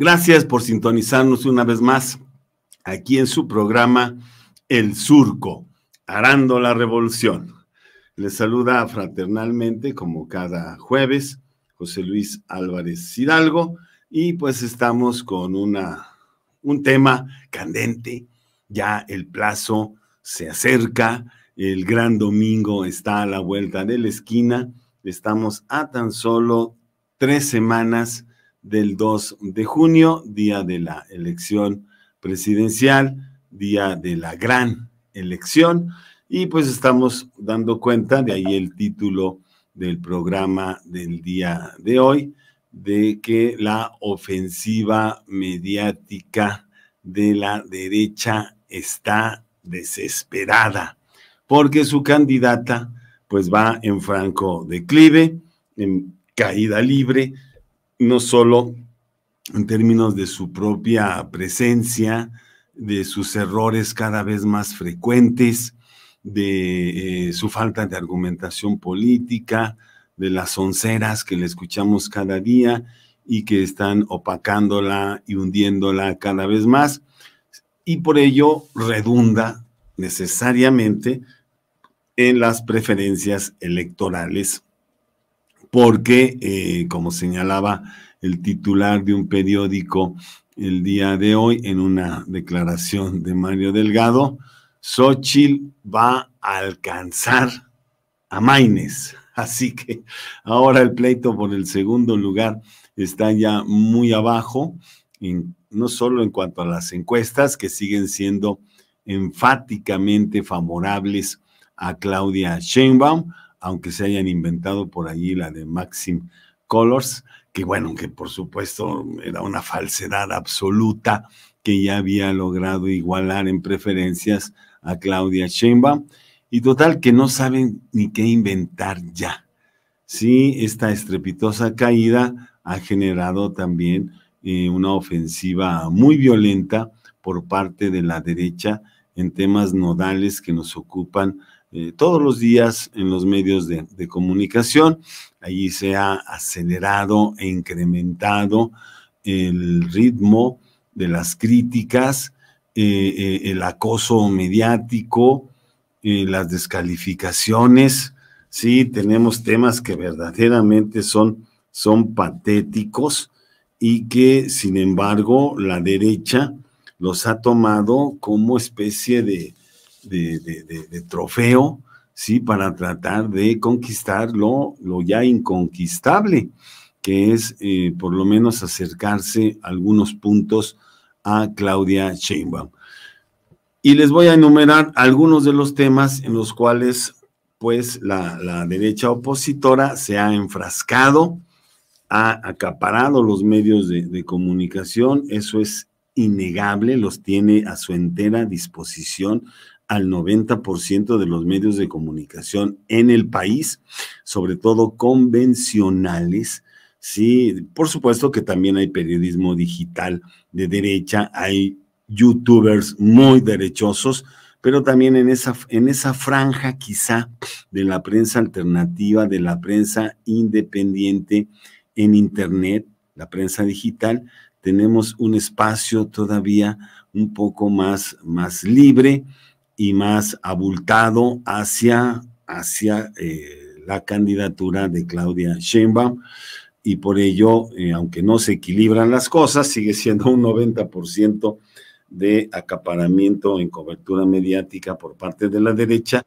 Gracias por sintonizarnos una vez más aquí en su programa El Surco, Arando la Revolución. Les saluda fraternalmente, como cada jueves, José Luis Álvarez Hidalgo, y pues estamos con una, un tema candente. Ya el plazo se acerca, el gran domingo está a la vuelta de la esquina. Estamos a tan solo tres semanas del 2 de junio, día de la elección presidencial, día de la gran elección. Y pues estamos dando cuenta, de ahí el título del programa del día de hoy, de que la ofensiva mediática de la derecha está desesperada, porque su candidata pues va en franco declive, en caída libre, no solo en términos de su propia presencia, de sus errores cada vez más frecuentes, de eh, su falta de argumentación política, de las onceras que le escuchamos cada día y que están opacándola y hundiéndola cada vez más. Y por ello redunda necesariamente en las preferencias electorales porque, eh, como señalaba el titular de un periódico el día de hoy en una declaración de Mario Delgado, Xochitl va a alcanzar a Maines. Así que ahora el pleito por el segundo lugar está ya muy abajo, no solo en cuanto a las encuestas, que siguen siendo enfáticamente favorables a Claudia Sheinbaum, aunque se hayan inventado por allí la de Maxim Colors, que bueno, que por supuesto era una falsedad absoluta, que ya había logrado igualar en preferencias a Claudia Sheinbaum, y total que no saben ni qué inventar ya. Sí, esta estrepitosa caída ha generado también eh, una ofensiva muy violenta por parte de la derecha en temas nodales que nos ocupan eh, todos los días en los medios de, comunicación. Allí se ha acelerado e incrementado el ritmo de las críticas, eh, eh, el acoso mediático, las descalificaciones. Sí, tenemos temas que verdaderamente son, son patéticos y que, sin embargo, la derecha los ha tomado como especie de, de, trofeo, ¿sí? Para tratar de conquistar lo, ya inconquistable, que es eh, por lo menos acercarse algunos puntos a Claudia Sheinbaum. Y les voy a enumerar algunos de los temas en los cuales pues la, derecha opositora se ha enfrascado, ha acaparado los medios de, comunicación, eso es innegable, los tiene a su entera disposición, al 90% de los medios de comunicación en el país, sobre todo convencionales. Sí, por supuesto que también hay periodismo digital de derecha, hay youtubers muy derechosos, pero también en esa, en esa franja quizá de la prensa alternativa, de la prensa independiente en Internet, la prensa digital, tenemos un espacio todavía un poco más, más libre y más abultado hacia, hacia eh, la candidatura de Claudia Sheinbaum y por ello, eh, aunque no se equilibran las cosas, sigue siendo un 90% de acaparamiento en cobertura mediática por parte de la derecha,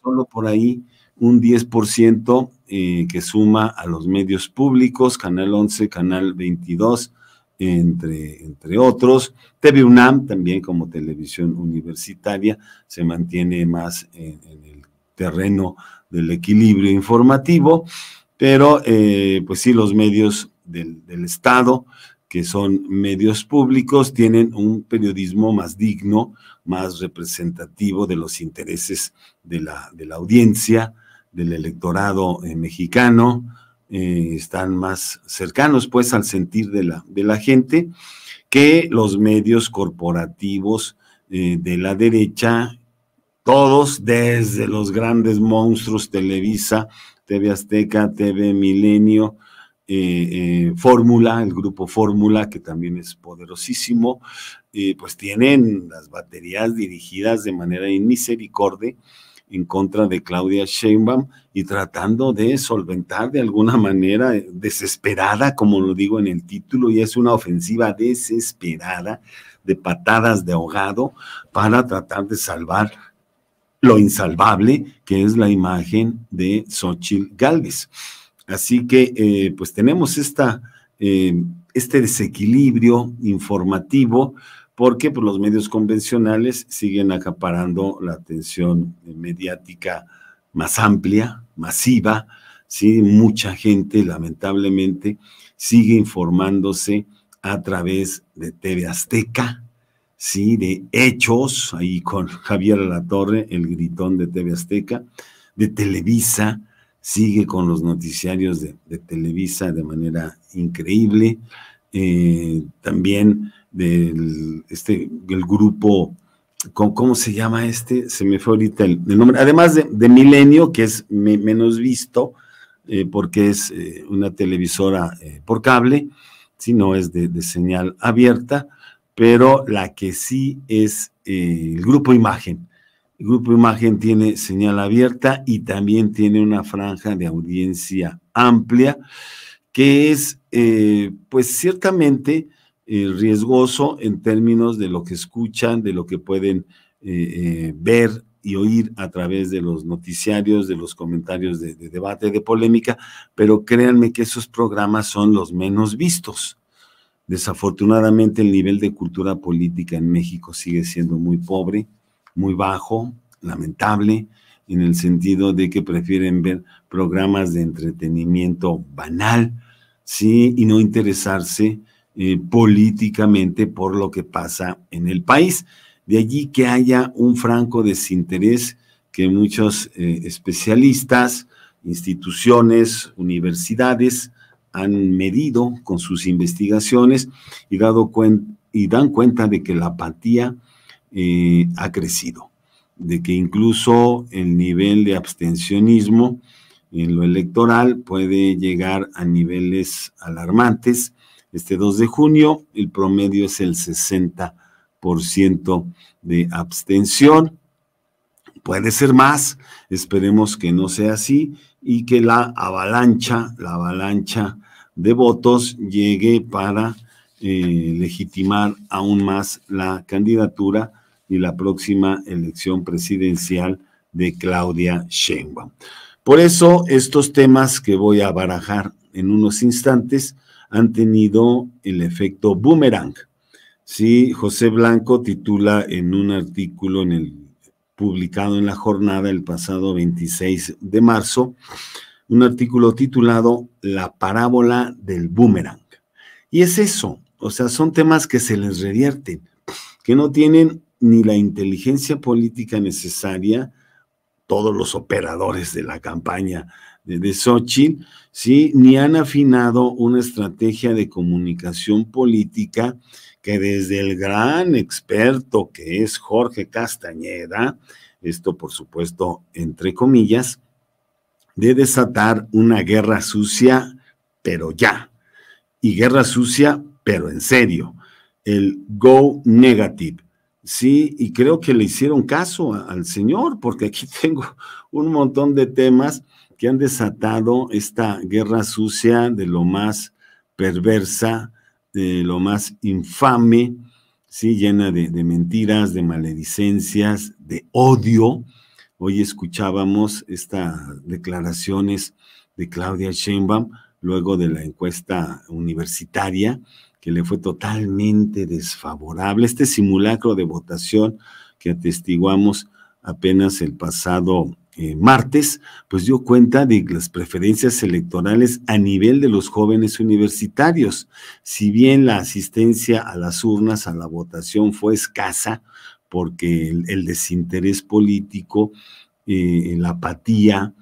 solo por ahí un 10% eh, que suma a los medios públicos, Canal 11, Canal 22, entre, entre otros. TV también como televisión universitaria, se mantiene más en, el terreno del equilibrio informativo, pero eh, pues sí, los medios del, Estado, que son medios públicos, tienen un periodismo más digno, más representativo de los intereses de la, audiencia, del electorado eh, mexicano, eh, están más cercanos pues al sentir de la, gente que los medios corporativos eh, de la derecha, todos desde los grandes monstruos Televisa, TV Azteca, TV Milenio, eh, Fórmula, el grupo Fórmula, que también es poderosísimo, pues tienen las baterías dirigidas de manera inmisericordia, en contra de Claudia Sheinbaum y tratando de solventar de alguna manera eh, desesperada, como lo digo en el título, y es una ofensiva desesperada de patadas de ahogado para tratar de salvar lo insalvable que es la imagen de Xochitl Gálvez. Así que, eh, pues tenemos esta, eh, este desequilibrio informativo porque pues, los medios convencionales siguen acaparando la atención mediática más amplia, masiva, ¿sí? mucha gente lamentablemente sigue informándose a través de TV Azteca, ¿sí? de hechos, ahí con Javier Latorre, el gritón de TV Azteca, de Televisa, sigue con los noticiarios de, Televisa de manera increíble, eh, también del este, el grupo, ¿cómo, se llama este? Se me fue ahorita el, nombre, además de, Milenio, que es menos visto, eh, porque es eh, una televisora eh, por cable, si no es de, de, señal abierta, pero la que sí es el grupo Imagen. El grupo Imagen tiene señal abierta y también tiene una franja de audiencia amplia, que es, pues ciertamente, eh, riesgoso en términos de lo que escuchan, de lo que pueden eh, eh, ver y oír a través de los noticiarios, de los comentarios de, debate, de polémica, pero créanme que esos programas son los menos vistos. Desafortunadamente el nivel de cultura política en México sigue siendo muy pobre, muy bajo, lamentable, en el sentido de que prefieren ver programas de entretenimiento banal, sí, y no interesarse eh, políticamente por lo que pasa en el país. De allí que haya un franco desinterés que muchos eh, especialistas, instituciones, universidades han medido con sus investigaciones y, dado y dan cuenta de que la apatía eh, ha crecido, de que incluso el nivel de abstencionismo en lo electoral puede llegar a niveles alarmantes este 2 de junio. El promedio es el 60% de abstención. Puede ser más, esperemos que no sea así y que la avalancha, la avalancha de votos llegue para eh, legitimar aún más la candidatura y la próxima elección presidencial de Claudia Sheinbaum. Por eso estos temas que voy a barajar en unos instantes han tenido el efecto boomerang. Sí, José Blanco titula en un artículo publicado en la jornada el pasado 26 de marzo, un artículo titulado La parábola del boomerang. Y es eso, o sea, son temas que se les revierten, que no tienen ni la inteligencia política necesaria, todos los operadores de la campaña de Xochitl, ¿sí? ni han afinado una estrategia de comunicación política que desde el gran experto que es Jorge Castañeda, esto por supuesto entre comillas, de desatar una guerra sucia, pero ya. Y guerra sucia, pero en serio. El go negative. Sí, y creo que le hicieron caso al señor, porque aquí tengo un montón de temas que han desatado esta guerra sucia de lo más perversa, de lo más infame, ¿sí? llena de, mentiras, de maledicencias, de odio. Hoy escuchábamos estas declaraciones de Claudia Sheinbaum luego de la encuesta universitaria que le fue totalmente desfavorable. Este simulacro de votación que atestiguamos apenas el pasado eh, martes, pues dio cuenta de las preferencias electorales a nivel de los jóvenes universitarios. Si bien la asistencia a las urnas, a la votación fue escasa, porque el, desinterés político, eh, la apatía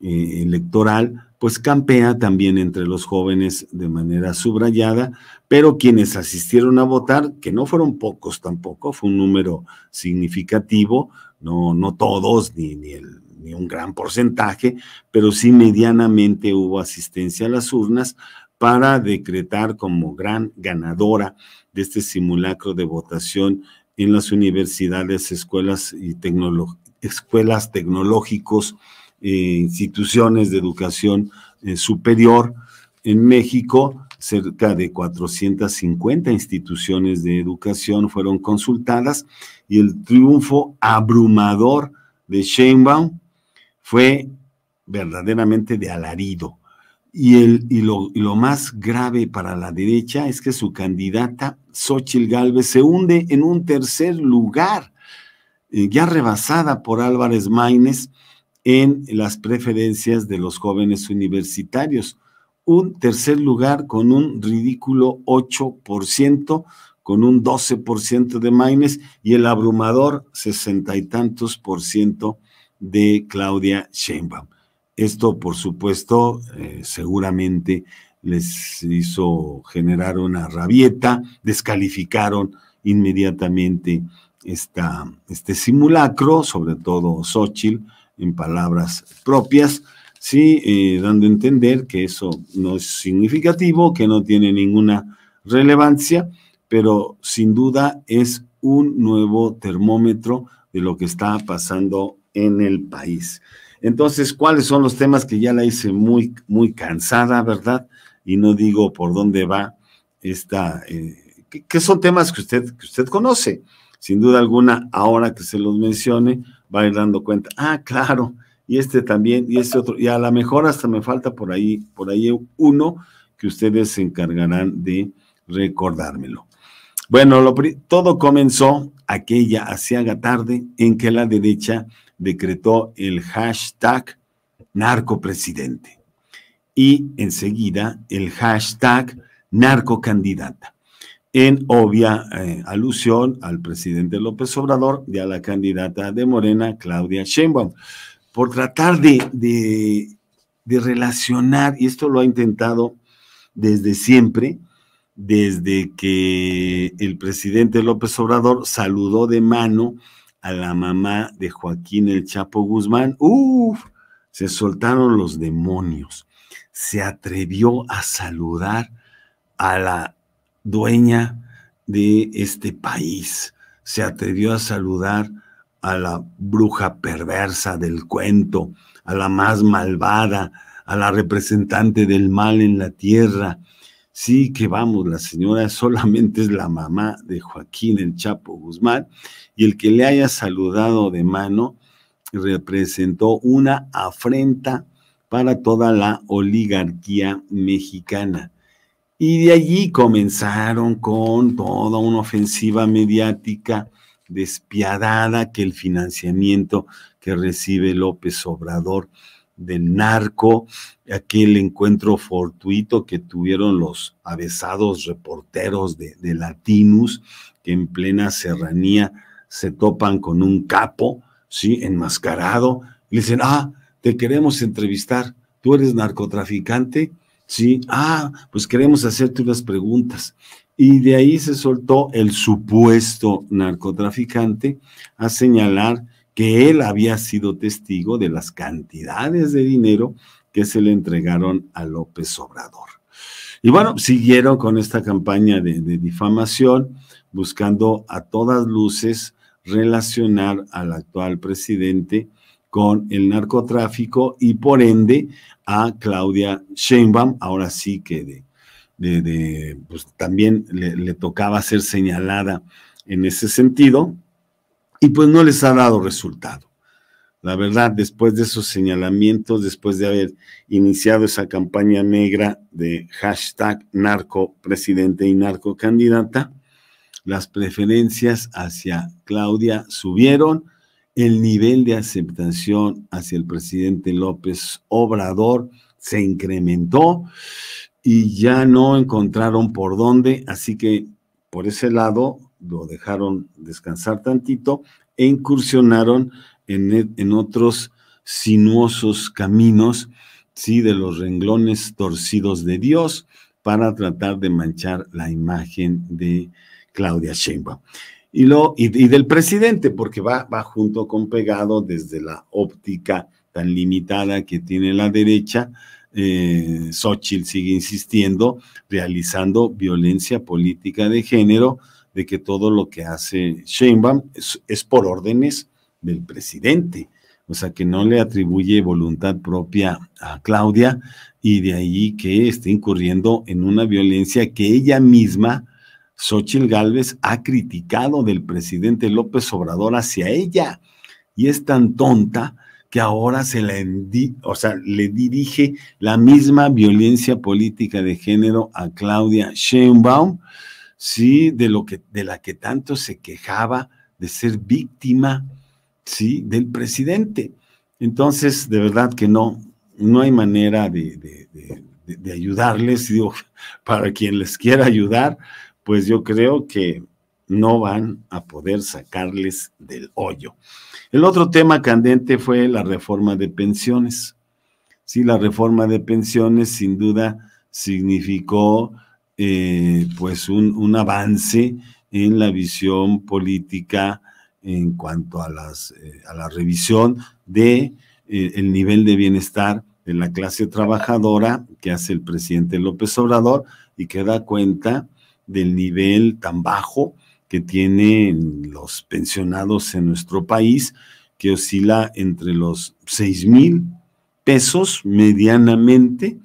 eh, electoral, pues campea también entre los jóvenes de manera subrayada, pero quienes asistieron a votar, que no fueron pocos tampoco, fue un número significativo, no, no todos, ni, ni el ni un gran porcentaje, pero sí medianamente hubo asistencia a las urnas para decretar como gran ganadora de este simulacro de votación en las universidades, escuelas y escuelas tecnológicos, eh, instituciones de educación eh, superior en México. Cerca de 450 instituciones de educación fueron consultadas y el triunfo abrumador de Sheinbaum fue verdaderamente de alarido. Y, el, y lo, más grave para la derecha es que su candidata, Xochil Galvez se hunde en un tercer lugar, eh, ya rebasada por Álvarez Maines en las preferencias de los jóvenes universitarios. Un tercer lugar con un ridículo 8%, con un 12% de Maines y el abrumador sesenta y tantos por ciento de Claudia Sheinbaum. Esto, por supuesto, eh, seguramente les hizo generar una rabieta, descalificaron inmediatamente esta, este simulacro, sobre todo Xochitl, en palabras propias, sí, eh, dando a entender que eso no es significativo, que no tiene ninguna relevancia, pero sin duda es un nuevo termómetro de lo que está pasando en el país. Entonces, ¿cuáles son los temas que ya la hice muy, muy cansada, verdad? Y no digo por dónde va esta, eh, ¿Qué son temas que usted, que usted conoce. Sin duda alguna, ahora que se los mencione, va a ir dando cuenta. Ah, claro, y este también, y este otro, y a lo mejor hasta me falta por ahí, por ahí uno que ustedes se encargarán de recordármelo. Bueno, todo comenzó aquella asiaga tarde en que la derecha decretó el hashtag narcopresidente y enseguida el hashtag narcocandidata, en obvia eh, alusión al presidente López Obrador y a la candidata de Morena, Claudia Sheinbaum, por tratar de, de relacionar, y esto lo ha intentado desde siempre, desde que el presidente López Obrador saludó de mano a la mamá de Joaquín el Chapo Guzmán. Se soltaron los demonios. Se atrevió a saludar a la dueña de este país. Se atrevió a saludar a la bruja perversa del cuento, a la más malvada, a la representante del mal en la tierra, Sí, que vamos, la señora solamente es la mamá de Joaquín el Chapo Guzmán y el que le haya saludado de mano representó una afrenta para toda la oligarquía mexicana. Y de allí comenzaron con toda una ofensiva mediática despiadada que el financiamiento que recibe López Obrador de narco, aquel encuentro fortuito que tuvieron los avesados reporteros de, de Latinus, que en plena serranía se topan con un capo, ¿sí? Enmascarado, y dicen, ah, te queremos entrevistar, tú eres narcotraficante, ¿sí? Ah, pues queremos hacerte unas preguntas. Y de ahí se soltó el supuesto narcotraficante a señalar que él había sido testigo de las cantidades de dinero que se le entregaron a López Obrador. Y bueno, siguieron con esta campaña de, difamación, buscando a todas luces relacionar al actual presidente con el narcotráfico y por ende a Claudia Sheinbaum, ahora sí que de, pues, también le tocaba ser señalada en ese sentido, y pues no les ha dado resultado. La verdad, después de esos señalamientos, después de haber iniciado esa campaña negra de hashtag narco presidente y narco candidata, las preferencias hacia Claudia subieron, el nivel de aceptación hacia el presidente López Obrador se incrementó y ya no encontraron por dónde, así que por ese lado lo dejaron descansar tantito e incursionaron e, en, otros sinuosos caminos, sí, de los renglones torcidos de Dios para tratar de manchar la imagen de Claudia Sheinbaum. Y, lo, y, del presidente, porque va, va junto con pegado desde la óptica tan limitada que tiene la derecha, eh, Xochitl sigue insistiendo, realizando violencia política de género de que todo lo que hace Sheinbaum es, por órdenes del presidente. O sea, que no le atribuye voluntad propia a Claudia y de ahí que esté incurriendo en una violencia que ella misma, Xochitl Gálvez, ha criticado del presidente López Obrador hacia ella. Y es tan tonta que ahora se la o sea, le dirige la misma violencia política de género a Claudia Sheinbaum ¿sí? De, lo que, de la que tanto se quejaba de ser víctima, ¿sí? Del presidente. Entonces, de verdad que no, no hay manera de, ayudarles. para quien les quiera ayudar, pues yo creo que no van a poder sacarles del hoyo. El otro tema candente fue la reforma de pensiones. Sí, la reforma de pensiones sin duda significó eh, pues un, avance en la visión política en cuanto a, las, eh, a la revisión de eh, el nivel de bienestar de la clase trabajadora que hace el presidente López Obrador y que da cuenta del nivel tan bajo que tienen los pensionados en nuestro país, que oscila entre los 6 mil pesos medianamente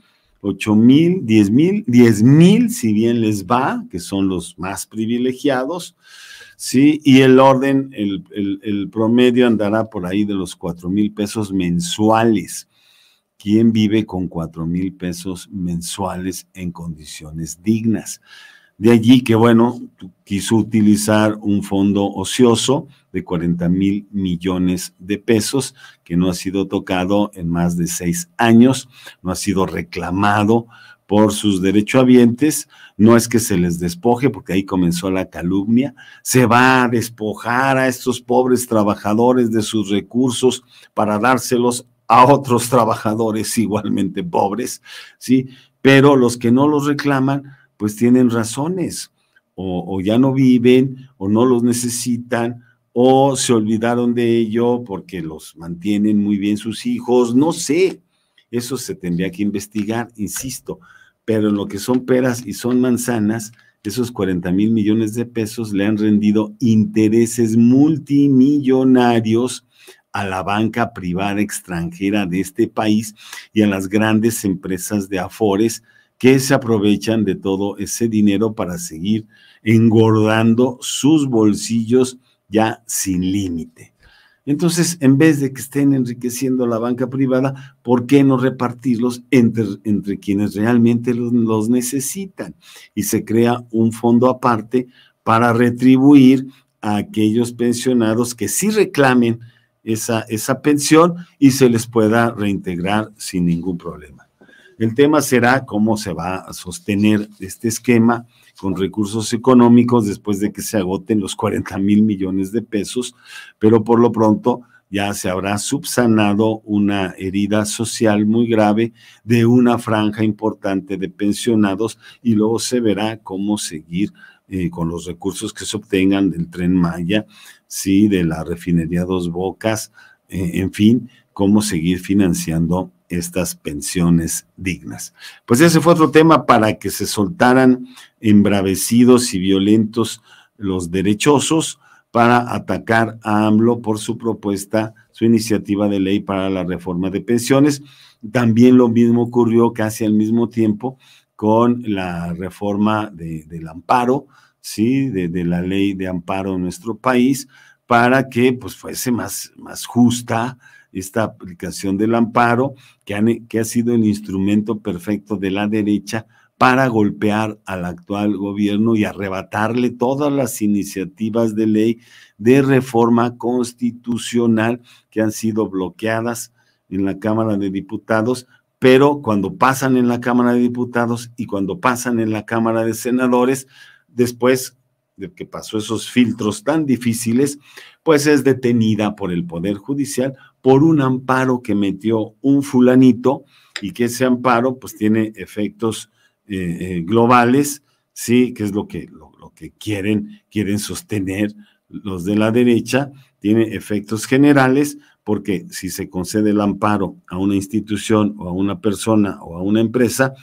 8 mil, 10 mil, 10 mil si bien les va, que son los más privilegiados, ¿sí? Y el orden, el, promedio andará por ahí de los 4 mil pesos mensuales. ¿Quién vive con 4 mil pesos mensuales en condiciones dignas? De allí que, bueno, quiso utilizar un fondo ocioso de 40 mil millones de pesos que no ha sido tocado en más de seis años, no ha sido reclamado por sus derechohabientes. No es que se les despoje, porque ahí comenzó la calumnia. Se va a despojar a estos pobres trabajadores de sus recursos para dárselos a otros trabajadores igualmente pobres, ¿sí? Pero los que no los reclaman, pues tienen razones, o, ya no viven, o no los necesitan, o se olvidaron de ello porque los mantienen muy bien sus hijos, no sé, eso se tendría que investigar, insisto, pero en lo que son peras y son manzanas, esos 40 mil millones de pesos le han rendido intereses multimillonarios a la banca privada extranjera de este país y a las grandes empresas de Afores que se aprovechan de todo ese dinero para seguir engordando sus bolsillos ya sin límite. Entonces, en vez de que estén enriqueciendo la banca privada, ¿por qué no repartirlos entre, entre quienes realmente los, necesitan? Y se crea un fondo aparte para retribuir a aquellos pensionados que sí reclamen esa, esa pensión y se les pueda reintegrar sin ningún problema. El tema será cómo se va a sostener este esquema con recursos económicos después de que se agoten los 40 mil millones de pesos, pero por lo pronto ya se habrá subsanado una herida social muy grave de una franja importante de pensionados y luego se verá cómo seguir eh, con los recursos que se obtengan del tren Maya, sí, de la refinería Dos Bocas, eh, en fin, cómo seguir financiando estas pensiones dignas. Pues ese fue otro tema para que se soltaran embravecidos y violentos los derechosos para atacar a AMLO por su propuesta, su iniciativa de ley para la reforma de pensiones. También lo mismo ocurrió casi al mismo tiempo con la reforma del amparo, ¿sí? De, la ley de amparo en nuestro país, para que pues fuese más, más justa, esta aplicación del amparo que, que ha sido el instrumento perfecto de la derecha para golpear al actual gobierno y arrebatarle todas las iniciativas de ley de reforma constitucional que han sido bloqueadas en la Cámara de Diputados, pero cuando pasan en la Cámara de Diputados y cuando pasan en la Cámara de Senadores, después de que pasó esos filtros tan difíciles, pues es detenida por el Poder Judicial por un amparo que metió un fulanito y que ese amparo pues tiene efectos eh, eh, globales, ¿sí? Que es lo que, lo que quieren, quieren sostener los de la derecha, tiene efectos generales, porque si se concede el amparo a una institución o a una persona o a una empresa,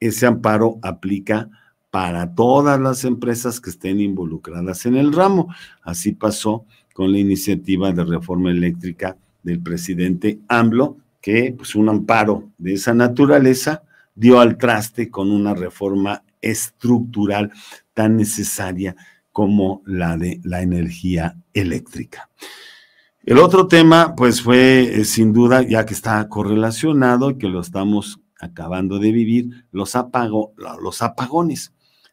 ese amparo aplica para todas las empresas que estén involucradas en el ramo. Así pasó con la iniciativa de reforma eléctrica del presidente AMLO, que pues, un amparo de esa naturaleza dio al traste con una reforma estructural tan necesaria como la de la energía eléctrica. El otro tema, pues fue eh, sin duda, ya que está correlacionado, que lo estamos acabando de vivir, los, los apagones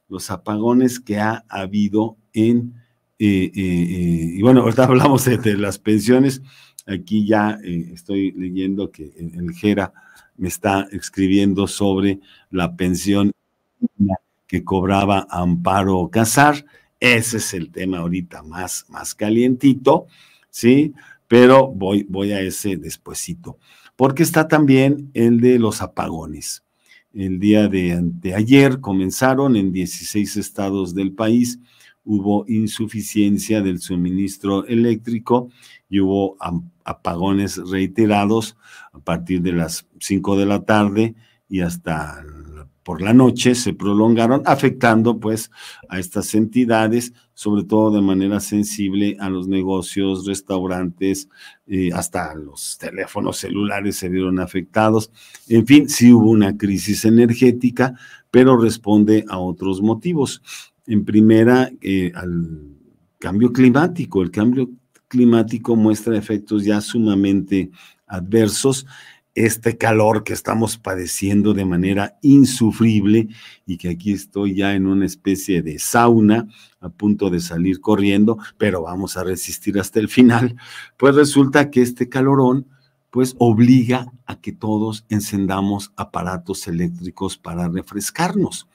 los apagones que ha habido en... Eh, eh, eh, y bueno, ahorita hablamos de, las pensiones. Aquí ya estoy leyendo que el Jera me está escribiendo sobre la pensión que cobraba Amparo Casar. Ese es el tema ahorita más, más calientito, ¿sí? Pero voy, voy a ese despuesito. Porque está también el de los apagones el día de anteayer comenzaron en 16 estados del país. Hubo insuficiencia del suministro eléctrico y hubo apagones reiterados a partir de las 5 de la tarde y hasta por la noche se prolongaron, afectando pues a estas entidades, sobre todo de manera sensible a los negocios, restaurantes, eh, hasta los teléfonos celulares se vieron afectados. En fin, sí hubo una crisis energética, pero responde a otros motivos. En primera, eh, al cambio climático. El cambio climático muestra efectos ya sumamente adversos este calor que estamos padeciendo de manera insufrible y que aquí estoy ya en una especie de sauna a punto de salir corriendo, pero vamos a resistir hasta el final, pues resulta que este calorón pues obliga a que todos encendamos aparatos eléctricos para refrescarnos,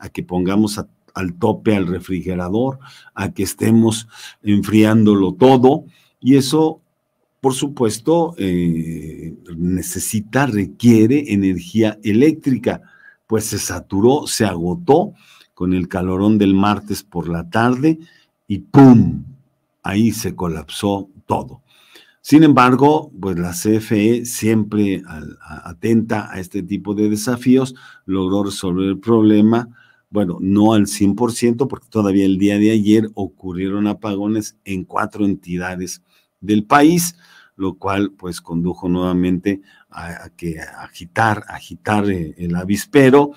a que pongamos al tope al refrigerador, a que estemos enfriándolo todo y eso por supuesto, eh, necesita, requiere energía eléctrica, pues se saturó, se agotó con el calorón del martes por la tarde y ¡pum! Ahí se colapsó todo. Sin embargo, pues la CFE siempre atenta a este tipo de desafíos, logró resolver el problema, bueno, no al 100%, porque todavía el día de ayer ocurrieron apagones en cuatro entidades del país, lo cual pues condujo nuevamente a, que agitar, agitar el, eh, el avispero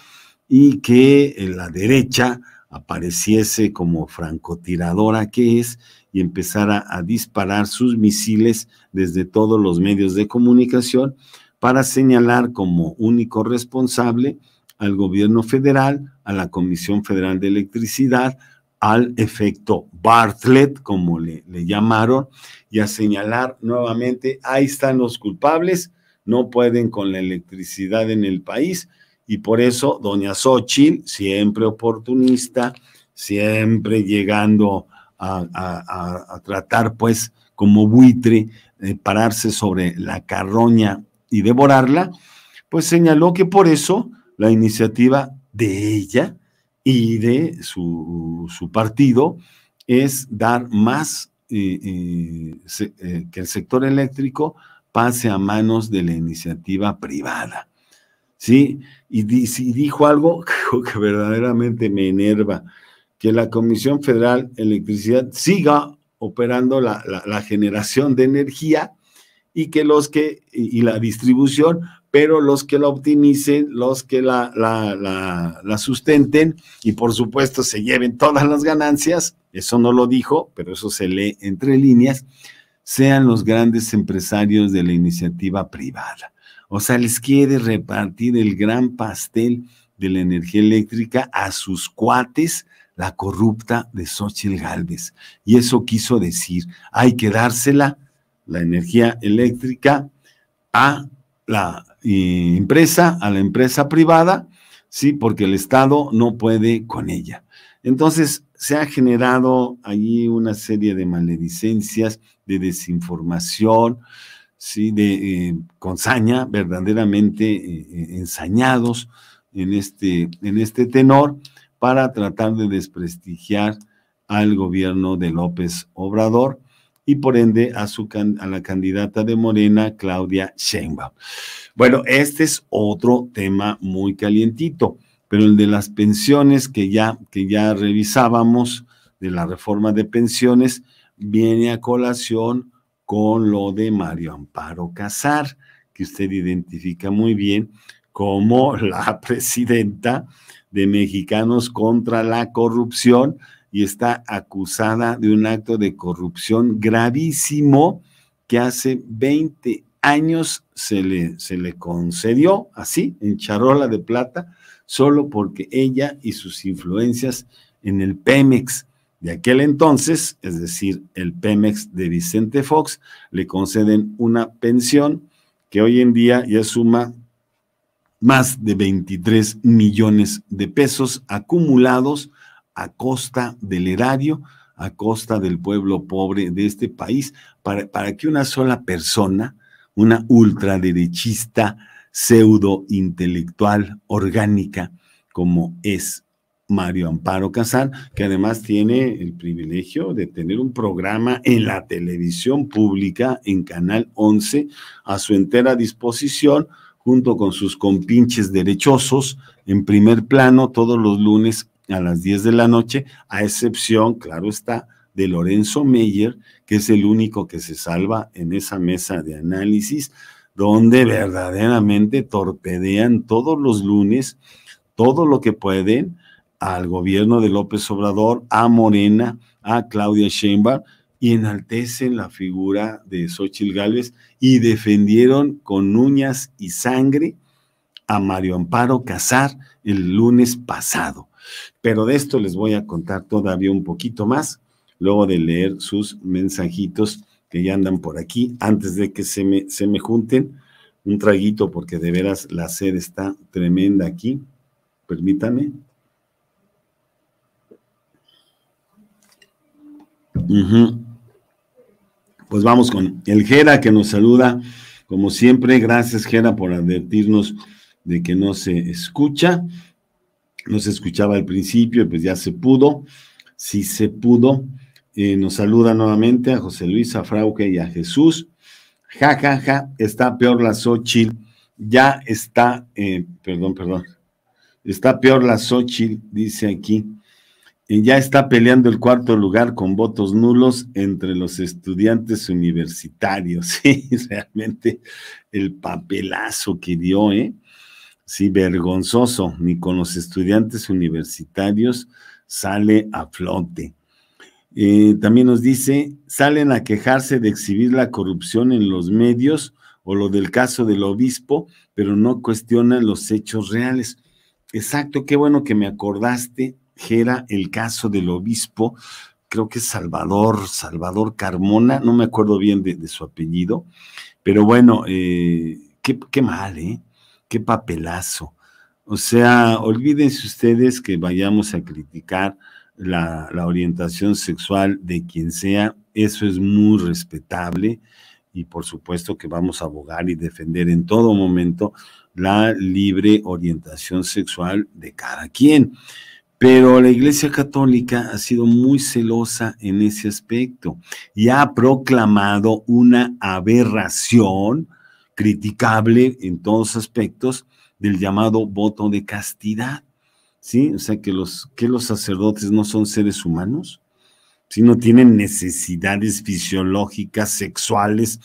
y que eh, la derecha apareciese como francotiradora que es y empezara a disparar sus misiles desde todos los medios de comunicación para señalar como único responsable al gobierno federal, a la Comisión Federal de Electricidad, al efecto Bartlett, como le, llamaron, y a señalar nuevamente, ahí están los culpables, no pueden con la electricidad en el país, y por eso doña Xochitl, siempre oportunista, siempre llegando a, tratar pues como buitre, eh, pararse sobre la carroña y devorarla, pues señaló que por eso la iniciativa de ella, y de su, partido es dar más eh, eh, eh, que el sector eléctrico pase a manos de la iniciativa privada. ¿Sí? Y dijo algo que verdaderamente me enerva, que la Comisión Federal de Electricidad siga operando la, generación de energía y que los que, y la distribución, pero los que la optimicen, los que la, sustenten y por supuesto se lleven todas las ganancias, eso no lo dijo, pero eso se lee entre líneas, sean los grandes empresarios de la iniciativa privada. O sea, les quiere repartir el gran pastel de la energía eléctrica a sus cuates, la corrupta de Xochitl Gálvez, Y eso quiso decir, hay que dársela, la energía eléctrica, a la eh, empresa a la empresa privada, ¿sí? Porque el Estado no puede con ella. Entonces, se ha generado allí una serie de maledicencias, de desinformación, ¿sí? De eh, consaña, verdaderamente eh, ensañados en este, en este tenor para tratar de desprestigiar al gobierno de López Obrador y por ende a, su a la candidata de Morena, Claudia Sheinbaum. Bueno, este es otro tema muy calientito, pero el de las pensiones que ya, que ya revisábamos, de la reforma de pensiones, viene a colación con lo de Mario Amparo Casar, que usted identifica muy bien como la presidenta de Mexicanos contra la Corrupción, y está acusada de un acto de corrupción gravísimo que hace 20 años se le, se le concedió así, en charola de plata, solo porque ella y sus influencias en el Pemex de aquel entonces, es decir, el Pemex de Vicente Fox, le conceden una pensión que hoy en día ya suma más de 23 millones de pesos acumulados a costa del erario, a costa del pueblo pobre de este país, para, que una sola persona, una ultraderechista, pseudo intelectual orgánica como es Mario Amparo Casal, que además tiene el privilegio de tener un programa en la televisión pública, en Canal 11, a su entera disposición, junto con sus compinches derechosos, en primer plano todos los lunes a las 10 de la noche, a excepción, claro está, de Lorenzo Meyer, que es el único que se salva en esa mesa de análisis, donde verdaderamente torpedean todos los lunes todo lo que pueden al gobierno de López Obrador, a Morena, a Claudia Sheinbaum, y enaltecen la figura de Xochitl Gálvez y defendieron con uñas y sangre a Mario Amparo Casar el lunes pasado. Pero de esto les voy a contar todavía un poquito más, luego de leer sus mensajitos que ya andan por aquí, antes de que se me, junten. Un traguito, porque de veras la sed está tremenda aquí. Permítame. Pues vamos con el Jera que nos saluda. Como siempre, gracias Jera por advertirnos de que no se escucha. No se escuchaba al principio, pues ya se pudo. Si se pudo, eh, nos saluda nuevamente a José Luis, a y a Jesús. Ja, ja, ja, está peor la Xochitl. Ya está, eh, perdón, perdón. Está peor la Xochitl, dice aquí. Y eh, ya está peleando el cuarto lugar con votos nulos entre los estudiantes universitarios. Sí, realmente el papelazo que dio, ¿eh? sí, vergonzoso, ni con los estudiantes universitarios sale a flote. Eh, también nos dice, salen a quejarse de exhibir la corrupción en los medios o lo del caso del obispo, pero no cuestionan los hechos reales. Exacto, qué bueno que me acordaste, Gera, el caso del obispo, creo que es Salvador, Salvador Carmona, no me acuerdo bien de, su apellido, pero bueno, eh, qué, qué mal, ¿eh? qué papelazo. O sea, olvídense ustedes que vayamos a criticar la, orientación sexual de quien sea, eso es muy respetable y por supuesto que vamos a abogar y defender en todo momento la libre orientación sexual de cada quien. Pero la Iglesia Católica ha sido muy celosa en ese aspecto y ha proclamado una aberración criticable en todos aspectos del llamado voto de castidad. ¿Sí? O sea, que los, que los sacerdotes no son seres humanos, sino tienen necesidades fisiológicas, sexuales,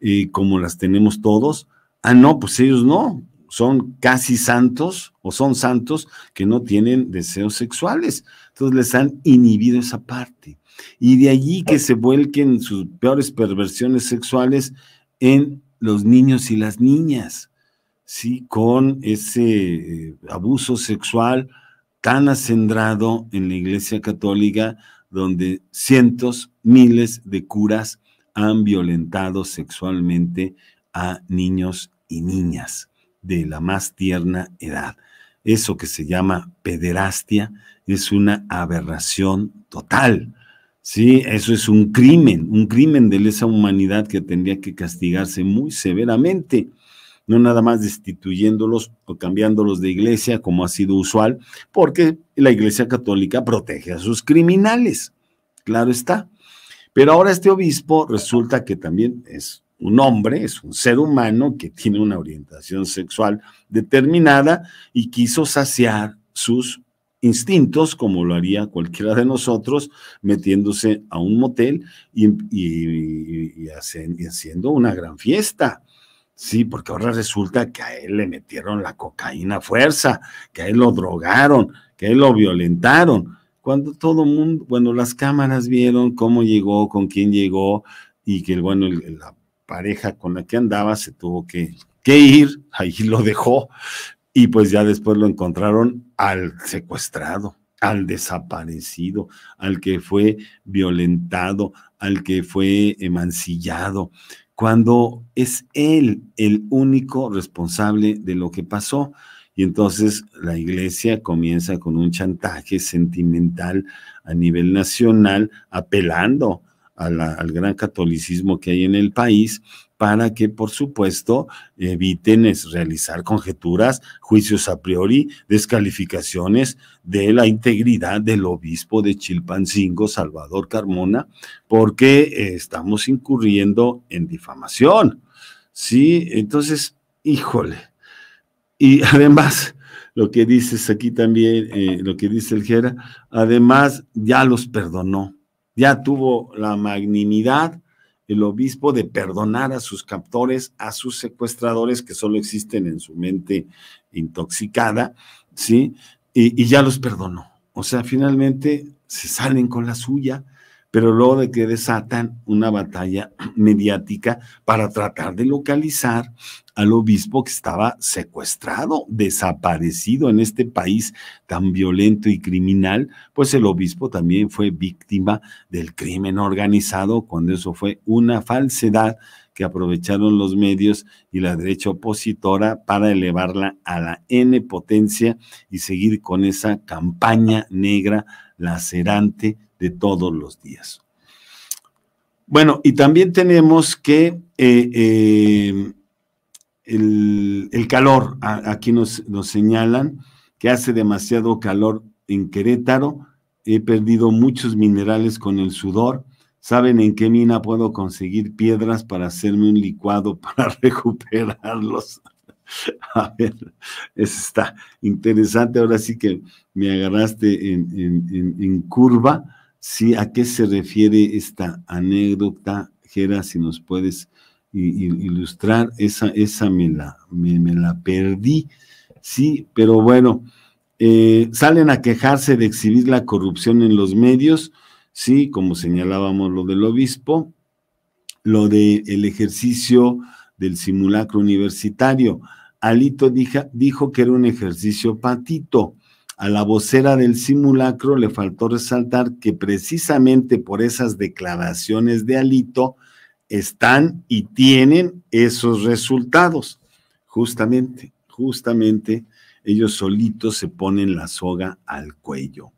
eh, como las tenemos todos. Ah, no, pues ellos no, son casi santos o son santos que no tienen deseos sexuales. Entonces les han inhibido esa parte. Y de allí que se vuelquen sus peores perversiones sexuales en los niños y las niñas, ¿sí? Con ese eh, abuso sexual tan acendrado en la Iglesia Católica, donde cientos, miles de curas han violentado sexualmente a niños y niñas de la más tierna edad. Eso que se llama pederastia es una aberración total Sí, eso es un crimen, un crimen de lesa humanidad que tendría que castigarse muy severamente, no nada más destituyéndolos o cambiándolos de iglesia como ha sido usual, porque la iglesia católica protege a sus criminales, claro está. Pero ahora este obispo resulta que también es un hombre, es un ser humano que tiene una orientación sexual determinada y quiso saciar sus instintos, como lo haría cualquiera de nosotros, metiéndose a un motel y, haciendo una gran fiesta. Sí, porque ahora resulta que a él le metieron la cocaína a fuerza, que a él lo drogaron, que a él lo violentaron. Cuando todo mundo, bueno, las cámaras vieron cómo llegó, con quién llegó, y que, bueno, la pareja con la que andaba se tuvo que, que ir, ahí lo dejó, y pues ya después lo encontraron al secuestrado, al desaparecido, al que fue violentado, al que fue emancillado. cuando es él el único responsable de lo que pasó. Y entonces la iglesia comienza con un chantaje sentimental a nivel nacional, apelando al gran catolicismo que hay en el país para que, por supuesto, eviten realizar conjeturas, juicios a priori, descalificaciones de la integridad del obispo de Chilpancingo, Salvador Carmona, porque eh, estamos incurriendo en difamación. Sí, entonces, híjole. Y además, lo que dices aquí también, eh, lo que dice el Jera, además ya los perdonó, ya tuvo la magnanimidad el obispo de perdonar a sus captores, a sus secuestradores que solo existen en su mente intoxicada, ¿sí? Y, y ya los perdonó. O sea, finalmente se salen con la suya pero luego de que desatan una batalla mediática para tratar de localizar al obispo que estaba secuestrado, desaparecido en este país tan violento y criminal, pues el obispo también fue víctima del crimen organizado cuando eso fue una falsedad que aprovecharon los medios y la derecha opositora para elevarla a la N potencia y seguir con esa campaña negra lacerante de todos los días. Bueno, y también tenemos que eh, eh, el, calor, aquí nos, señalan que hace demasiado calor en Querétaro, he perdido muchos minerales con el sudor. ¿Saben en qué mina puedo conseguir piedras para hacerme un licuado para recuperarlos? a ver, eso está interesante. Ahora sí que me agarraste en curva Sí, ¿a qué se refiere esta anécdota, Gera? Si nos puedes ilustrar, esa, esa me, la, me, la perdí. Sí, pero bueno, eh, salen a quejarse de exhibir la corrupción en los medios, sí, como señalábamos lo del obispo, lo del ejercicio del simulacro universitario. Alito dijo que era un ejercicio patito. A la vocera del simulacro le faltó resaltar que precisamente por esas declaraciones de Alito están y tienen esos resultados. Justamente, justamente ellos solitos se ponen la soga al cuello.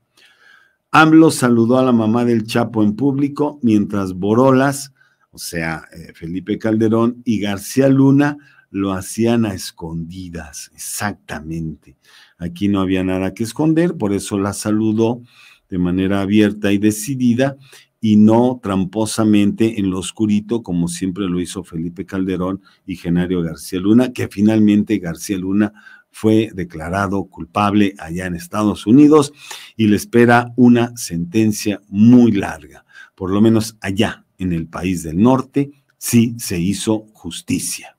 AMLO saludó a la mamá del Chapo en público, mientras Borolas, o sea, eh, Felipe Calderón y García Luna lo hacían a escondidas, exactamente. Aquí no había nada que esconder, por eso la saludó de manera abierta y decidida y no tramposamente en lo oscurito, como siempre lo hizo Felipe Calderón y Genario García Luna, que finalmente García Luna fue declarado culpable allá en Estados Unidos y le espera una sentencia muy larga. Por lo menos allá, en el país del norte, sí se hizo justicia.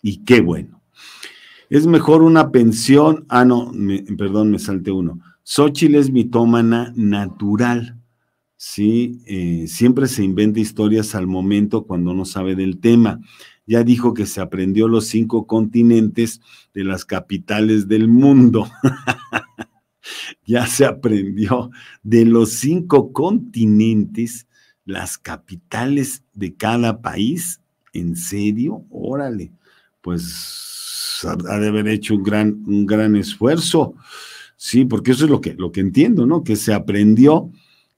Y qué bueno. Es mejor una pensión. Ah, no, perdón, me salte uno. Xochitl es mitómana natural. Sí, eh, siempre se inventa historias al momento cuando no sabe del tema. Ya dijo que se aprendió los cinco continentes de las capitales del mundo. ya se aprendió de los cinco continentes las capitales de cada país. ¿En serio? Órale. Pues ha, de haber hecho un gran, un gran esfuerzo, sí, porque eso es lo que, lo que entiendo, ¿no? Que se aprendió,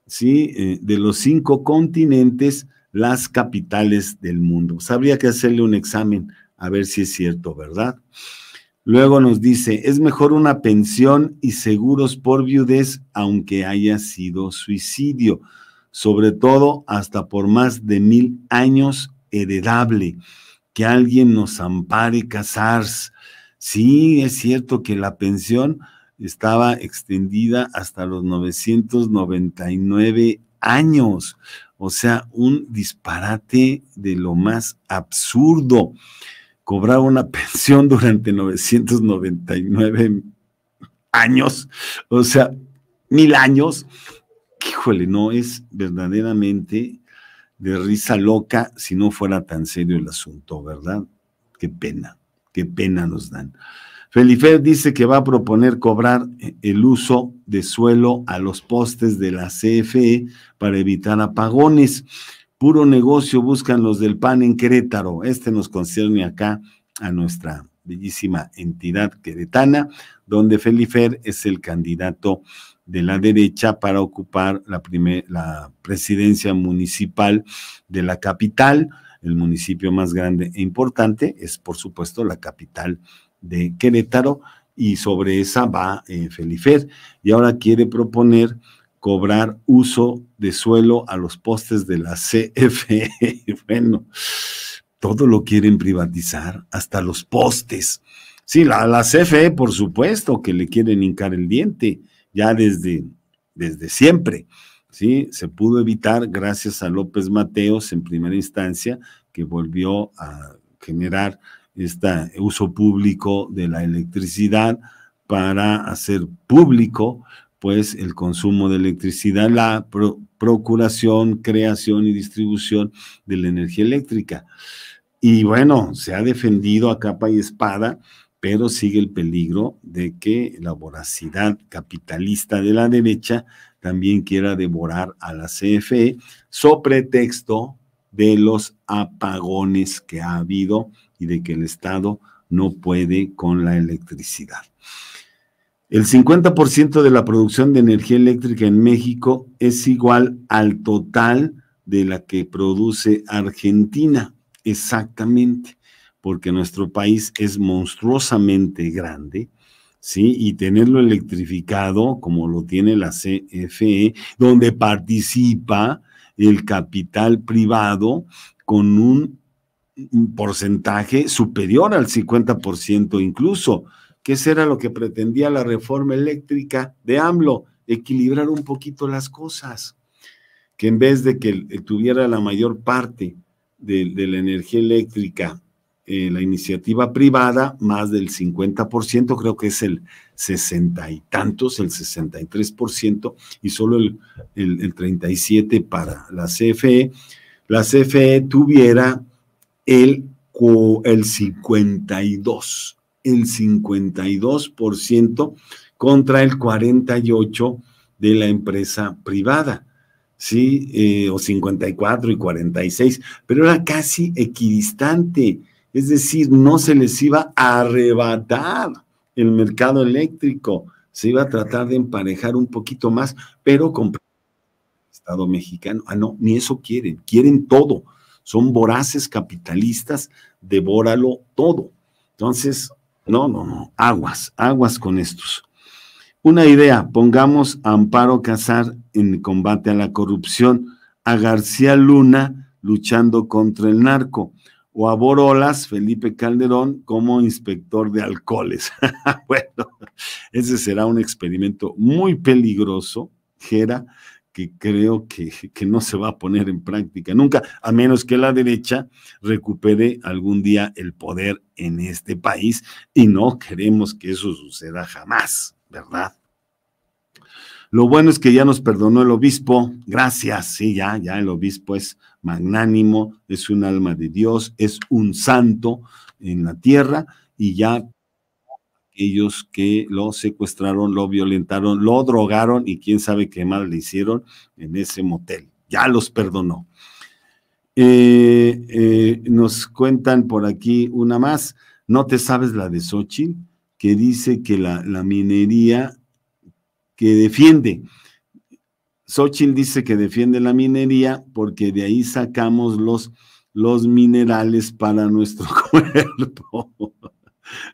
sí, eh, de los cinco continentes las capitales del mundo. sabría pues habría que hacerle un examen a ver si es cierto, ¿verdad? Luego nos dice, es mejor una pensión y seguros por viudez aunque haya sido suicidio, sobre todo hasta por más de mil años heredable. Que alguien nos ampare casarse, Sí, es cierto que la pensión estaba extendida hasta los 999 años. O sea, un disparate de lo más absurdo. Cobrar una pensión durante 999 años, o sea, mil años. Híjole, no es verdaderamente de risa loca si no fuera tan serio el asunto, ¿verdad? Qué pena qué pena nos dan. ...Felifer dice que va a proponer cobrar eh, el uso de suelo a los postes de la CFE para evitar apagones. Puro negocio buscan los del PAN en Querétaro. Este nos concierne acá a nuestra bellísima entidad queretana, donde Felifer es el candidato de la derecha para ocupar la, la presidencia municipal de la capital el municipio más grande e importante es, por supuesto, la capital de Querétaro y sobre esa va eh, Felifer. Y ahora quiere proponer cobrar uso de suelo a los postes de la CFE. bueno, todo lo quieren privatizar, hasta los postes. Sí, la, la CFE, por supuesto, que le quieren hincar el diente, ya desde, desde siempre. ¿sí? Se pudo evitar gracias a López Mateos en primera instancia, que volvió a generar este uso público de la electricidad para hacer público pues el consumo de electricidad, la procuración, creación y distribución de la energía eléctrica. Y bueno, se ha defendido a capa y espada, pero sigue el peligro de que la voracidad capitalista de la derecha también quiera devorar a la CFE, so pretexto de los apagones que ha habido y de que el Estado no puede con la electricidad. El 50% de la producción de energía eléctrica en México es igual al total de la que produce Argentina, exactamente, porque nuestro país es monstruosamente grande y tenerlo electrificado como lo tiene la CFE, donde participa el capital privado con un porcentaje superior al 50% incluso, que será era lo que pretendía la reforma eléctrica de AMLO, equilibrar un poquito las cosas, que en vez de que eh, tuviera la mayor parte de la energía eléctrica eh, la iniciativa privada, más del 50%, creo que es el 60 y tantos, el 63%, y solo el, 37% para la CFE, la CFE tuviera el, el 52%, el 52% contra el 48% de la empresa privada. Sí, eh, o 54 y 46, pero era casi equidistante es decir, no se les iba a arrebatar el mercado eléctrico, se iba a tratar de emparejar un poquito más, pero con Estado mexicano. Ah, no, ni eso quieren, quieren todo. Son voraces capitalistas, devóralo todo. Entonces, no, no, no, aguas, aguas con estos. Una idea, pongamos a Amparo Cazar en combate a la corrupción, a García Luna luchando contra el narco, o a Borolas, Felipe Calderón, como inspector de alcoholes. bueno, ese será un experimento muy peligroso, Jera, que creo que, que, no se va a poner en práctica nunca, a menos que la derecha recupere algún día el poder en este país, y no queremos que eso suceda jamás, ¿verdad? Lo bueno es que ya nos perdonó el obispo. Gracias. Sí, ya, ya el obispo es magnánimo, es un alma de Dios, es un santo en la tierra y ya aquellos que lo secuestraron, lo violentaron, lo drogaron y quién sabe qué mal le hicieron en ese motel. Ya los perdonó. Eh, eh, nos cuentan por aquí una más. ¿No te sabes la de Sochi? Que dice que la, la minería que defiende. Xochitl dice que defiende la minería porque de ahí sacamos los, los minerales para nuestro cuerpo.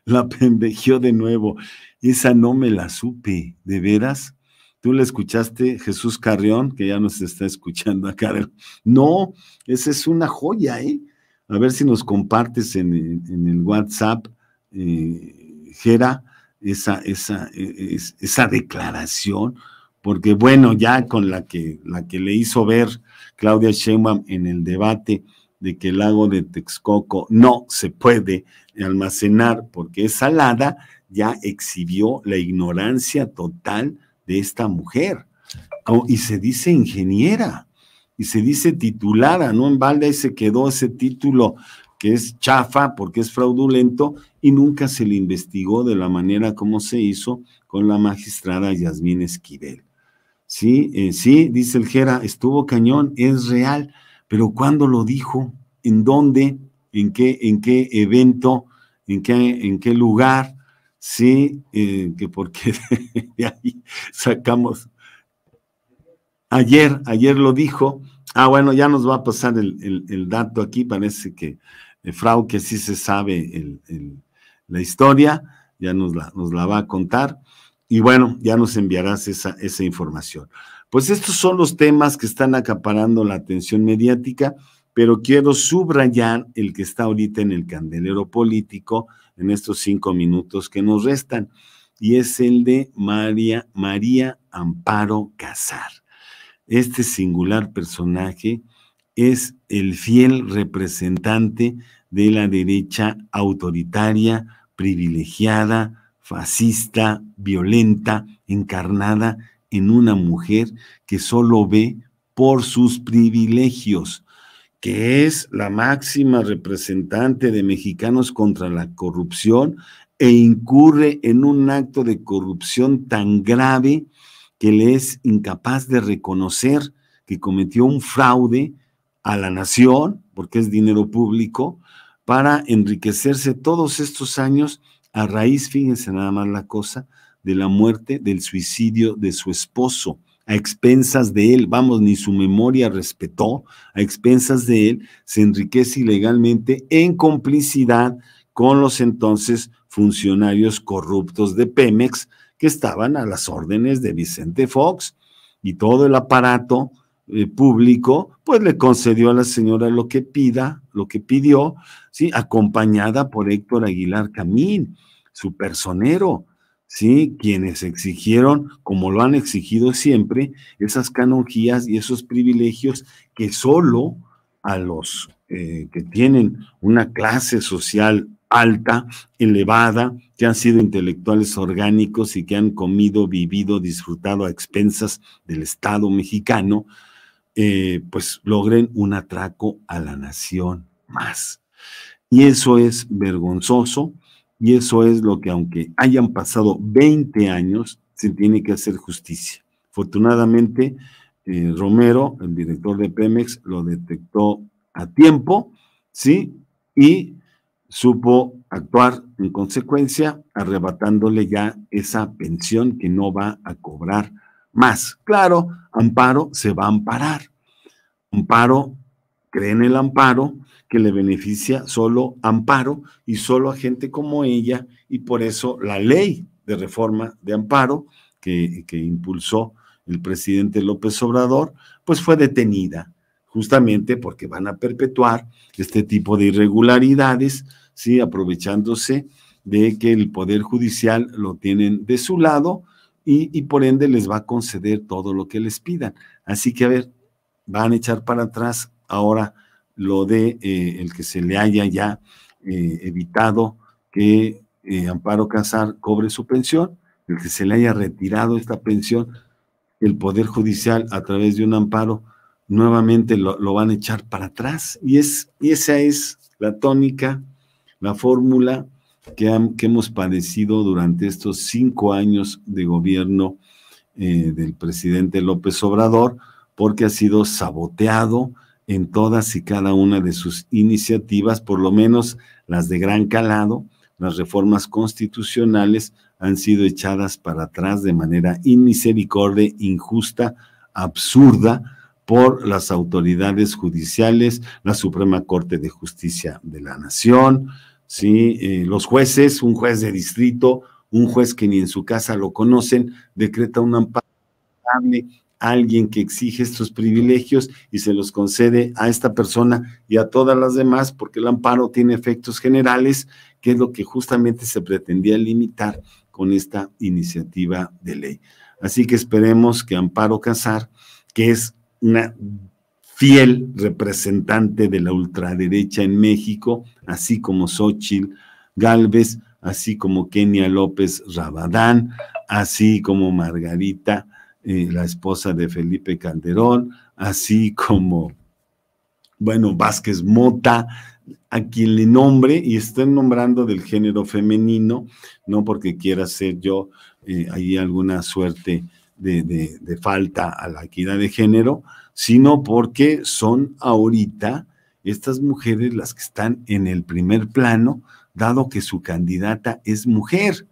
la pendejió de nuevo. Esa no me la supe, de veras. ¿Tú la escuchaste, Jesús Carrión, que ya nos está escuchando acá? No, esa es una joya, ¿eh? A ver si nos compartes en, el WhatsApp, eh, Jera, esa, esa, e, e, esa declaración, porque bueno, ya con la que, la que le hizo ver Claudia Sheinbaum en el debate de que el lago de Texcoco no se puede almacenar porque es salada, ya exhibió la ignorancia total de esta mujer. Oh, y se dice ingeniera, y se dice titulada, no en balde se quedó ese título que es chafa, porque es fraudulento, y nunca se le investigó de la manera como se hizo con la magistrada Yasmín Esquivel. Sí, eh, sí, dice el Jera, estuvo cañón, es real, pero ¿cuándo lo dijo? ¿En dónde? ¿En qué, en qué evento? ¿En qué, en qué lugar? Sí, eh, que porque de ahí sacamos. Ayer, ayer lo dijo. Ah, bueno, ya nos va a pasar el, el dato aquí, parece que eh, Fraude, que sí se sabe la historia, ya nos la, va a contar. Y bueno, ya nos enviarás esa, información. Pues estos son los temas que están acaparando la atención mediática, pero quiero subrayar el que está ahorita en el candelero político en estos cinco minutos que nos restan, y es el de María, María Amparo Casar. Este singular personaje es el fiel representante de la derecha autoritaria, privilegiada, fascista, violenta, encarnada en una mujer que solo ve por sus privilegios, que es la máxima representante de mexicanos contra la corrupción e incurre en un acto de corrupción tan grave que le es incapaz de reconocer que cometió un fraude a la nación, porque es dinero público, para enriquecerse todos estos años a raíz, fíjense nada más la cosa, de la muerte, del suicidio de su esposo, a expensas de él, vamos, ni su memoria respetó, a expensas de él, se enriquece ilegalmente en complicidad con los entonces funcionarios corruptos de Pemex que estaban a las órdenes de Vicente Fox y todo el aparato eh, público, pues le concedió a la señora lo que pida, lo que pidió, ¿sí? Acompañada por Héctor Aguilar Camín, su personero, ¿sí? Quienes exigieron, como lo han exigido siempre, esas canonjías y esos privilegios que solo a los eh, que tienen una clase social alta, elevada, que han sido intelectuales orgánicos y que han comido, vivido, disfrutado a expensas del Estado mexicano, eh, pues logren un atraco a la nación más. Y eso es vergonzoso y eso es lo que aunque hayan pasado 20 años, se tiene que hacer justicia. Afortunadamente, eh, Romero, el director de Pemex, lo detectó a tiempo, ¿sí? Y supo actuar en consecuencia, arrebatándole ya esa pensión que no va a cobrar más. Claro, Amparo se va a amparar. Amparo cree en el amparo que le beneficia solo amparo y solo a gente como ella y por eso la ley de reforma de amparo que, que impulsó el presidente López Obrador, pues fue detenida justamente porque van a perpetuar este tipo de irregularidades, ¿sí? aprovechándose de que el Poder Judicial lo tienen de su lado y, por ende les va a conceder todo lo que les pidan. Así que, a ver, van a echar para atrás ahora lo de eh, el que se le haya ya eh, evitado que eh, Amparo Casar cobre su pensión, el que se le haya retirado esta pensión, el Poder Judicial a través de un amparo, nuevamente lo, van a echar para atrás. Y, es, y esa es la tónica, la fórmula que, hemos padecido durante estos cinco años de gobierno eh, del presidente López Obrador, porque ha sido saboteado en todas y cada una de sus iniciativas, por lo menos las de gran calado, las reformas constitucionales han sido echadas para atrás de manera inmisericordia, injusta, absurda por las autoridades judiciales, la Suprema Corte de Justicia de la Nación, ¿sí? Eh, los jueces, un juez de distrito, un juez que ni en su casa lo conocen, decreta un amparo a alguien que exige estos privilegios y se los concede a esta persona y a todas las demás, porque el amparo tiene efectos generales, que es lo que justamente se pretendía limitar con esta iniciativa de ley. Así que esperemos que Amparo Casar, que es una fiel representante de la ultraderecha en México, así como Xochitl Galvez, así como Kenia López Rabadán, así como Margarita, eh, la esposa de Felipe Calderón, así como, bueno, Vázquez Mota, a quien le nombre y estoy nombrando del género femenino, no porque quiera ser yo eh, ahí alguna suerte de falta a la equidad de género, sino porque son ahorita estas mujeres las que están en el primer plano, dado que su candidata es mujer,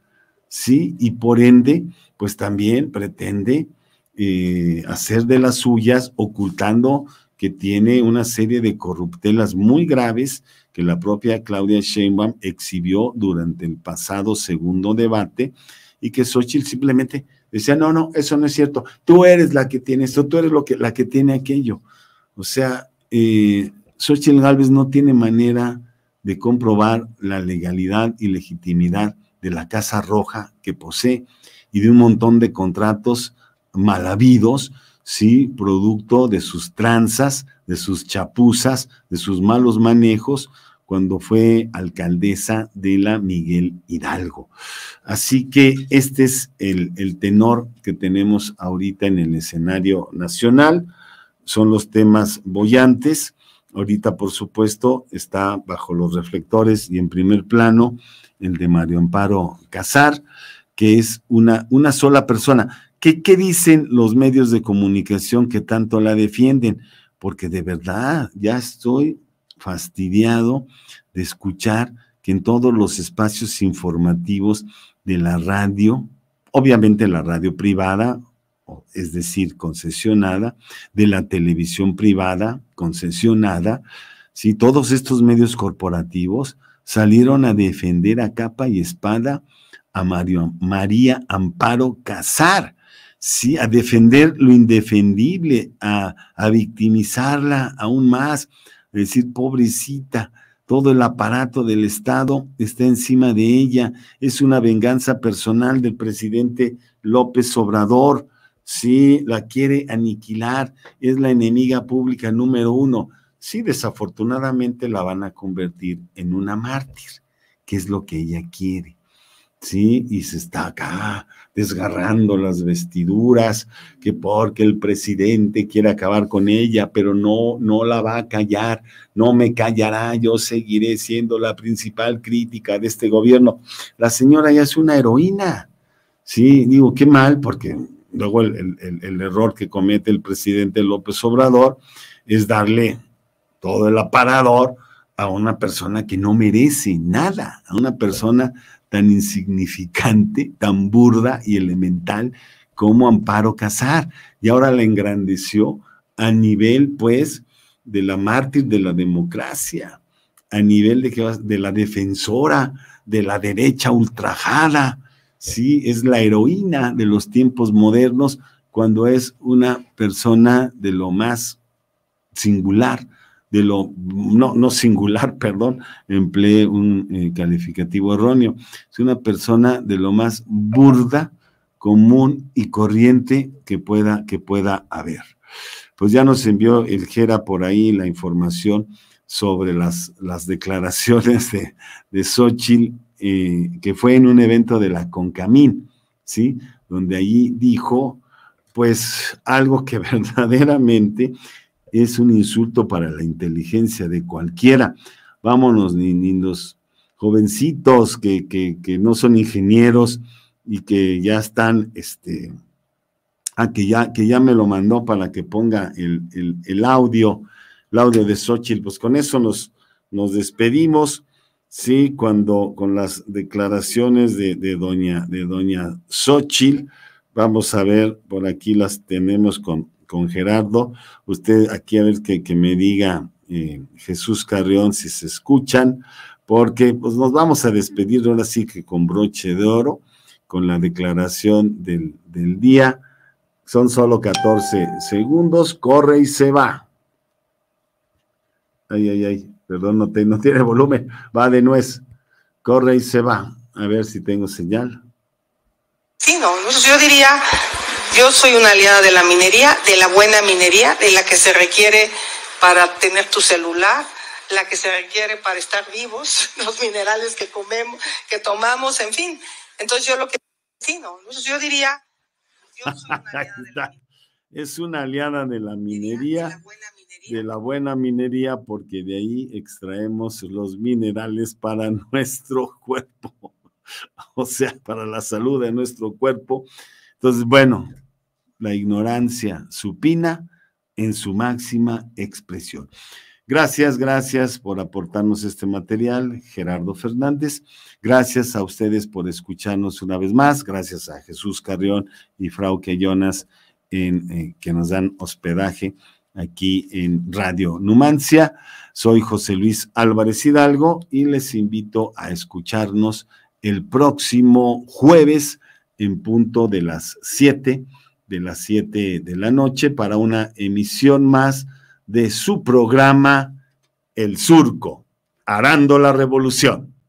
¿sí? Y por ende, pues también pretende eh, hacer de las suyas ocultando que tiene una serie de corruptelas muy graves que la propia Claudia Sheinbaum exhibió durante el pasado segundo debate y que Xochitl simplemente Decía, no, no, eso no es cierto. Tú eres la que tiene esto, tú eres lo que, la que tiene aquello. O sea, eh, Galvez no tiene manera de comprobar la legalidad y legitimidad de la Casa Roja que posee y de un montón de contratos mal habidos, ¿sí? Producto de sus tranzas, de sus chapuzas, de sus malos manejos, cuando fue alcaldesa de la Miguel Hidalgo. Así que este es el, tenor que tenemos ahorita en el escenario nacional. Son los temas bollantes. Ahorita, por supuesto, está bajo los reflectores y en primer plano el de Mario Amparo Casar, que es una, una sola persona. ¿Qué, ¿Qué dicen los medios de comunicación que tanto la defienden? Porque de verdad ya estoy fastidiado de escuchar que en todos los espacios informativos de la radio, obviamente la radio privada, es decir, concesionada, de la televisión privada, concesionada, si todos estos medios corporativos salieron a defender a capa y espada a Mario, María Amparo Casar, ¿sí? a defender lo indefendible, a, a victimizarla aún más, es decir, pobrecita, todo el aparato del Estado está encima de ella, es una venganza personal del presidente López Obrador, sí, la quiere aniquilar, es la enemiga pública número uno. Sí, desafortunadamente la van a convertir en una mártir, que es lo que ella quiere. ¿sí? Y se está acá desgarrando las vestiduras, que porque el presidente quiere acabar con ella, pero no, no la va a callar, no me callará, yo seguiré siendo la principal crítica de este gobierno. La señora ya es una heroína, ¿sí? Digo, qué mal, porque luego el, el error que comete el presidente López Obrador es darle todo el aparador a una persona que no merece nada, a una persona tan insignificante, tan burda y elemental como Amparo Casar. Y ahora la engrandeció a nivel, pues, de la mártir de la democracia, a nivel de, de la defensora de la derecha ultrajada. Sí, es la heroína de los tiempos modernos cuando es una persona de lo más singular, de lo no, no singular, perdón, empleé un eh, calificativo erróneo. Es una persona de lo más burda, común y corriente que pueda, que pueda haber. Pues ya nos envió el Gera por ahí la información sobre las, las declaraciones de, de Xochitl, eh, que fue en un evento de la Concamín, ¿sí? Donde allí dijo, pues, algo que verdaderamente es un insulto para la inteligencia de cualquiera. Vámonos, niños, jovencitos que, que, no son ingenieros y que ya están, este, ah, que ya, que ya me lo mandó para que ponga el, el, audio, el audio de Xochitl. Pues con eso nos, nos despedimos, ¿sí? Cuando, con las declaraciones de, doña, de doña Xochitl, vamos a ver, por aquí las tenemos con, con Gerardo. Usted aquí a ver que, me diga eh, Jesús Carrión si se escuchan, porque pues nos vamos a despedir ahora sí que con broche de oro, con la declaración del, día. Son solo 14 segundos, corre y se va. Ay, ay, ay, perdón, no, no tiene volumen, va de nuez, corre y se va. A ver si tengo señal. Sí, no, yo diría yo soy una aliada de la minería, de la buena minería, de la que se requiere para tener tu celular, la que se requiere para estar vivos, los minerales que comemos, que tomamos, en fin. Entonces yo lo que sí, no, yo diría, es una aliada de la, minería. de la buena minería, porque de ahí extraemos los minerales para nuestro cuerpo, o sea, para la salud de nuestro cuerpo. Entonces, bueno, la ignorancia supina en su máxima expresión. Gracias, gracias por aportarnos este material, Gerardo Fernández. Gracias a ustedes por escucharnos una vez más. Gracias a Jesús Carrión y Frauke Jonas en, eh, que nos dan hospedaje aquí en Radio Numancia. Soy José Luis Álvarez Hidalgo y les invito a escucharnos el próximo jueves en punto de las 7 de las 7 de la noche para una emisión más de su programa El Surco, Arando la Revolución.